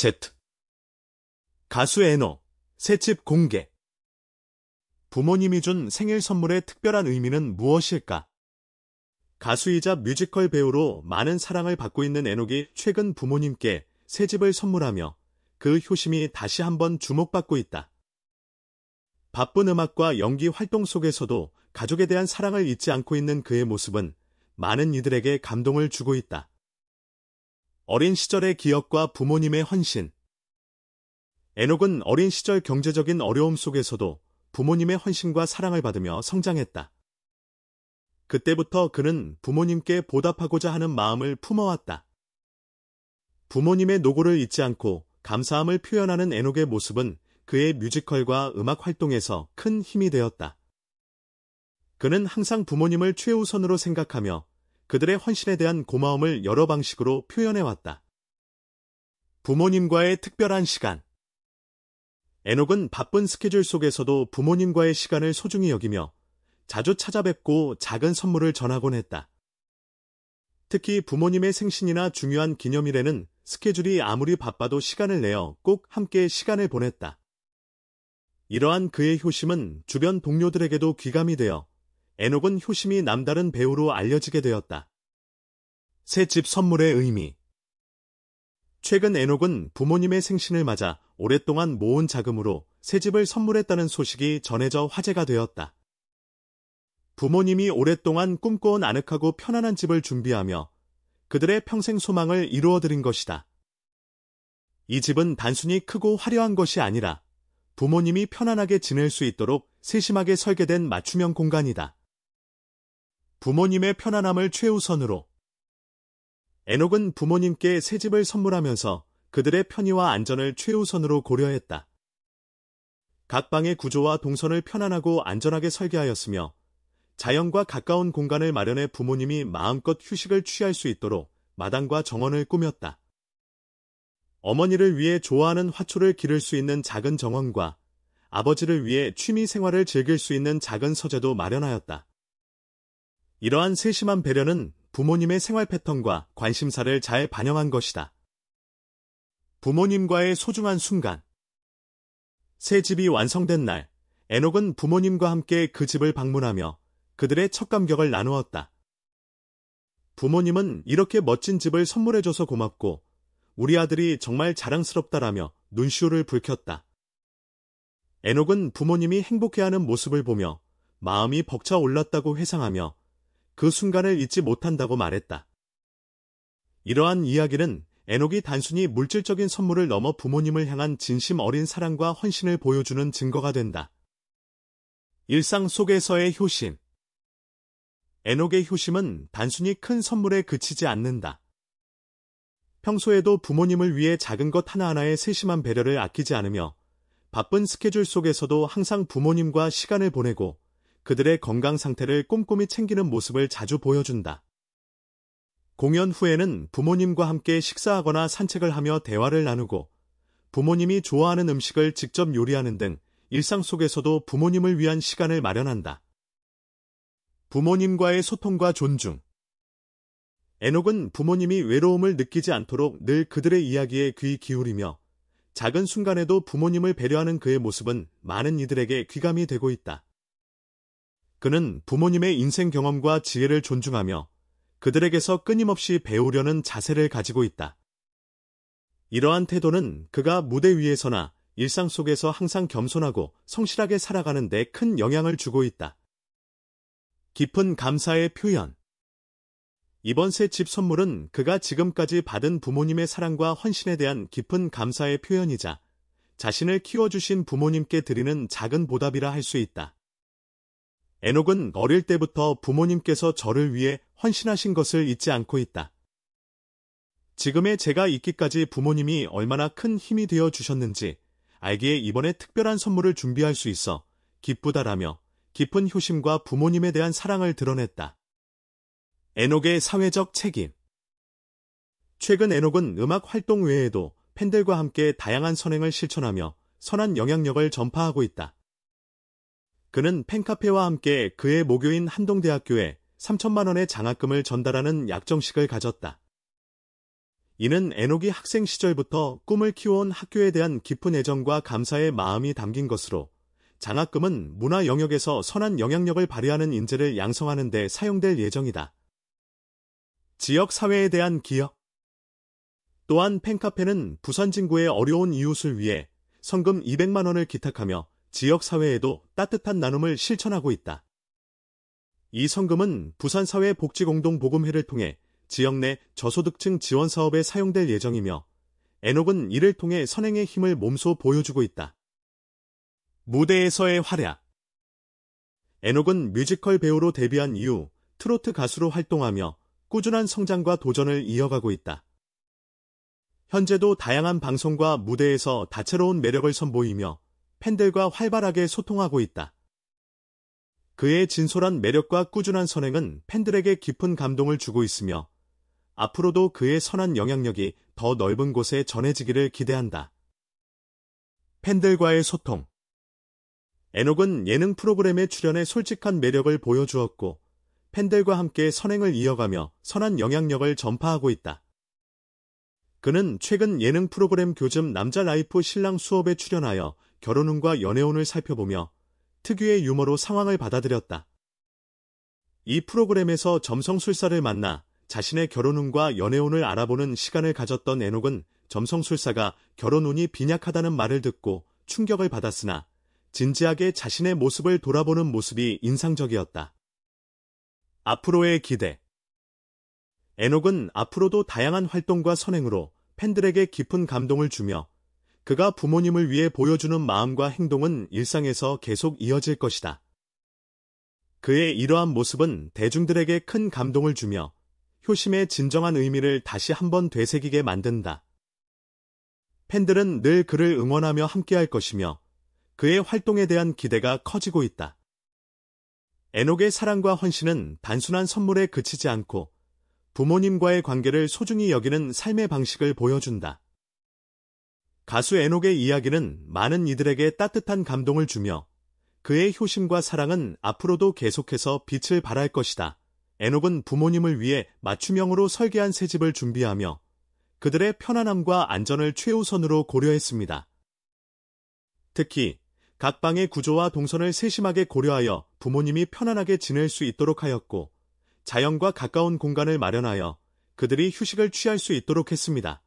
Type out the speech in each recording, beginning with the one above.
Z 가수 에너 새집 공개 부모님이 준 생일 선물의 특별한 의미는 무엇일까? 가수이자 뮤지컬 배우로 많은 사랑을 받고 있는 에녹이 최근 부모님께 새 집을 선물하며 그 효심이 다시 한번 주목받고 있다. 바쁜 음악과 연기 활동 속에서도 가족에 대한 사랑을 잊지 않고 있는 그의 모습은 많은 이들에게 감동을 주고 있다. 어린 시절의 기억과 부모님의 헌신 에녹은 어린 시절 경제적인 어려움 속에서도 부모님의 헌신과 사랑을 받으며 성장했다. 그때부터 그는 부모님께 보답하고자 하는 마음을 품어왔다. 부모님의 노고를 잊지 않고 감사함을 표현하는 에녹의 모습은 그의 뮤지컬과 음악 활동에서 큰 힘이 되었다. 그는 항상 부모님을 최우선으로 생각하며 그들의 헌신에 대한 고마움을 여러 방식으로 표현해왔다. 부모님과의 특별한 시간 에녹은 바쁜 스케줄 속에서도 부모님과의 시간을 소중히 여기며 자주 찾아뵙고 작은 선물을 전하곤 했다. 특히 부모님의 생신이나 중요한 기념일에는 스케줄이 아무리 바빠도 시간을 내어 꼭 함께 시간을 보냈다. 이러한 그의 효심은 주변 동료들에게도 귀감이 되어 에녹은 효심이 남다른 배우로 알려지게 되었다. 새 집 선물의 의미 최근 에녹은 부모님의 생신을 맞아 오랫동안 모은 자금으로 새 집을 선물했다는 소식이 전해져 화제가 되었다. 부모님이 오랫동안 꿈꿔온 아늑하고 편안한 집을 준비하며 그들의 평생 소망을 이루어드린 것이다. 이 집은 단순히 크고 화려한 것이 아니라 부모님이 편안하게 지낼 수 있도록 세심하게 설계된 맞춤형 공간이다. 부모님의 편안함을 최우선으로 에녹은 부모님께 새 집을 선물하면서 그들의 편의와 안전을 최우선으로 고려했다. 각 방의 구조와 동선을 편안하고 안전하게 설계하였으며 자연과 가까운 공간을 마련해 부모님이 마음껏 휴식을 취할 수 있도록 마당과 정원을 꾸몄다. 어머니를 위해 좋아하는 화초를 기를 수 있는 작은 정원과 아버지를 위해 취미 생활을 즐길 수 있는 작은 서재도 마련하였다. 이러한 세심한 배려는 부모님의 생활 패턴과 관심사를 잘 반영한 것이다. 부모님과의 소중한 순간 새 집이 완성된 날, 에녹은 부모님과 함께 그 집을 방문하며 그들의 첫 감격을 나누었다. 부모님은 이렇게 멋진 집을 선물해줘서 고맙고 우리 아들이 정말 자랑스럽다라며 눈시울을 붉혔다. 에녹은 부모님이 행복해하는 모습을 보며 마음이 벅차올랐다고 회상하며 그 순간을 잊지 못한다고 말했다. 이러한 이야기는 에녹이 단순히 물질적인 선물을 넘어 부모님을 향한 진심 어린 사랑과 헌신을 보여주는 증거가 된다. 일상 속에서의 효심 에녹의 효심은 단순히 큰 선물에 그치지 않는다. 평소에도 부모님을 위해 작은 것 하나하나에 세심한 배려를 아끼지 않으며 바쁜 스케줄 속에서도 항상 부모님과 시간을 보내고 그들의 건강 상태를 꼼꼼히 챙기는 모습을 자주 보여준다. 공연 후에는 부모님과 함께 식사하거나 산책을 하며 대화를 나누고 부모님이 좋아하는 음식을 직접 요리하는 등 일상 속에서도 부모님을 위한 시간을 마련한다. 부모님과의 소통과 존중. 에녹은 부모님이 외로움을 느끼지 않도록 늘 그들의 이야기에 귀 기울이며 작은 순간에도 부모님을 배려하는 그의 모습은 많은 이들에게 귀감이 되고 있다. 그는 부모님의 인생 경험과 지혜를 존중하며 그들에게서 끊임없이 배우려는 자세를 가지고 있다. 이러한 태도는 그가 무대 위에서나 일상 속에서 항상 겸손하고 성실하게 살아가는 데 큰 영향을 주고 있다. 깊은 감사의 표현 이번 새 집 선물은 그가 지금까지 받은 부모님의 사랑과 헌신에 대한 깊은 감사의 표현이자 자신을 키워주신 부모님께 드리는 작은 보답이라 할 수 있다. 에녹은 어릴 때부터 부모님께서 저를 위해 헌신하신 것을 잊지 않고 있다. 지금의 제가 있기까지 부모님이 얼마나 큰 힘이 되어 주셨는지 알기에 이번에 특별한 선물을 준비할 수 있어 기쁘다라며 깊은 효심과 부모님에 대한 사랑을 드러냈다. 에녹의 사회적 책임 최근 에녹은 음악 활동 외에도 팬들과 함께 다양한 선행을 실천하며 선한 영향력을 전파하고 있다. 그는 팬카페와 함께 그의 모교인 한동대학교에 3천만 원의 장학금을 전달하는 약정식을 가졌다. 이는 에녹이 학생 시절부터 꿈을 키워온 학교에 대한 깊은 애정과 감사의 마음이 담긴 것으로 장학금은 문화 영역에서 선한 영향력을 발휘하는 인재를 양성하는 데 사용될 예정이다. 지역 사회에 대한 기억 또한 팬카페는 부산 진구의 어려운 이웃을 위해 성금 200만 원을 기탁하며 지역 사회에도 따뜻한 나눔을 실천하고 있다. 이 성금은 부산사회복지공동보금회를 통해 지역 내 저소득층 지원 사업에 사용될 예정이며 에녹은 이를 통해 선행의 힘을 몸소 보여주고 있다. 무대에서의 활약 에녹은 뮤지컬 배우로 데뷔한 이후 트로트 가수로 활동하며 꾸준한 성장과 도전을 이어가고 있다. 현재도 다양한 방송과 무대에서 다채로운 매력을 선보이며 팬들과 활발하게 소통하고 있다. 그의 진솔한 매력과 꾸준한 선행은 팬들에게 깊은 감동을 주고 있으며 앞으로도 그의 선한 영향력이 더 넓은 곳에 전해지기를 기대한다. 팬들과의 소통 에녹은 예능 프로그램에 출연해 솔직한 매력을 보여주었고 팬들과 함께 선행을 이어가며 선한 영향력을 전파하고 있다. 그는 최근 예능 프로그램 교즘 남자 라이프 신랑 수업에 출연하여 결혼운과 연애운을 살펴보며 특유의 유머로 상황을 받아들였다. 이 프로그램에서 점성술사를 만나 자신의 결혼운과 연애운을 알아보는 시간을 가졌던 에녹은 점성술사가 결혼운이 빈약하다는 말을 듣고 충격을 받았으나 진지하게 자신의 모습을 돌아보는 모습이 인상적이었다. 앞으로의 기대 에녹은 앞으로도 다양한 활동과 선행으로 팬들에게 깊은 감동을 주며 그가 부모님을 위해 보여주는 마음과 행동은 일상에서 계속 이어질 것이다. 그의 이러한 모습은 대중들에게 큰 감동을 주며 효심의 진정한 의미를 다시 한번 되새기게 만든다. 팬들은 늘 그를 응원하며 함께할 것이며 그의 활동에 대한 기대가 커지고 있다. 에녹의 사랑과 헌신은 단순한 선물에 그치지 않고 부모님과의 관계를 소중히 여기는 삶의 방식을 보여준다. 가수 에녹의 이야기는 많은 이들에게 따뜻한 감동을 주며 그의 효심과 사랑은 앞으로도 계속해서 빛을 발할 것이다. 에녹은 부모님을 위해 맞춤형으로 설계한 새 집을 준비하며 그들의 편안함과 안전을 최우선으로 고려했습니다. 특히 각 방의 구조와 동선을 세심하게 고려하여 부모님이 편안하게 지낼 수 있도록 하였고 자연과 가까운 공간을 마련하여 그들이 휴식을 취할 수 있도록 했습니다.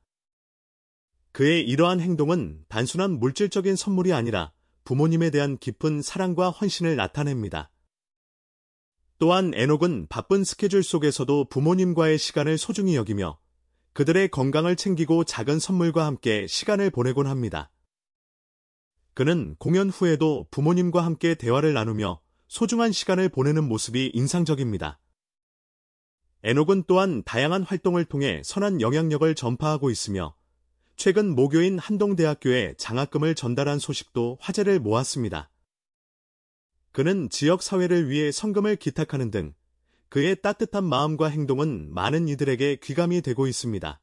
그의 이러한 행동은 단순한 물질적인 선물이 아니라 부모님에 대한 깊은 사랑과 헌신을 나타냅니다. 또한 에녹은 바쁜 스케줄 속에서도 부모님과의 시간을 소중히 여기며 그들의 건강을 챙기고 작은 선물과 함께 시간을 보내곤 합니다. 그는 공연 후에도 부모님과 함께 대화를 나누며 소중한 시간을 보내는 모습이 인상적입니다. 에녹은 또한 다양한 활동을 통해 선한 영향력을 전파하고 있으며 최근 모교인 한동대학교에 장학금을 전달한 소식도 화제를 모았습니다. 그는 지역사회를 위해 성금을 기탁하는 등 그의 따뜻한 마음과 행동은 많은 이들에게 귀감이 되고 있습니다.